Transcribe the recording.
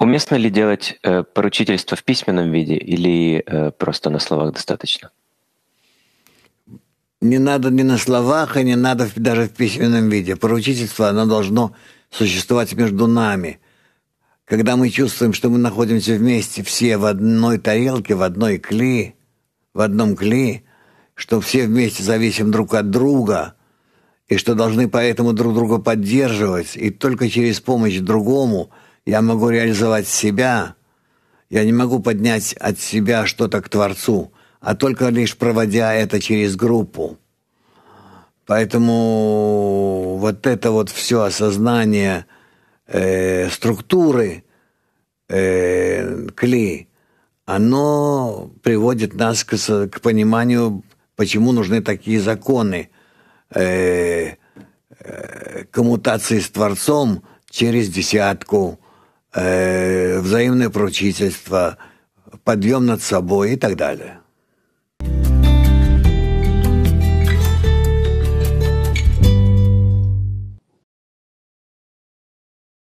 Уместно ли делать э, поручительство в письменном виде или э, просто на словах достаточно? Не надо ни на словах, и не надо даже в письменном виде. Поручительство, оно должно существовать между нами. Когда мы чувствуем, что мы находимся вместе все в одной тарелке, в одной кли, в одном кли, что все вместе зависим друг от друга, и что должны поэтому друг друга поддерживать, и только через помощь другому – я могу реализовать себя, я не могу поднять от себя что-то к Творцу, а только лишь проводя это через группу. Поэтому вот это вот все осознание э, структуры э, кли, оно приводит нас к, к пониманию, почему нужны такие законы э, э, коммутации с Творцом через десятку Э, взаимное поручительство, подъем над собой и так далее.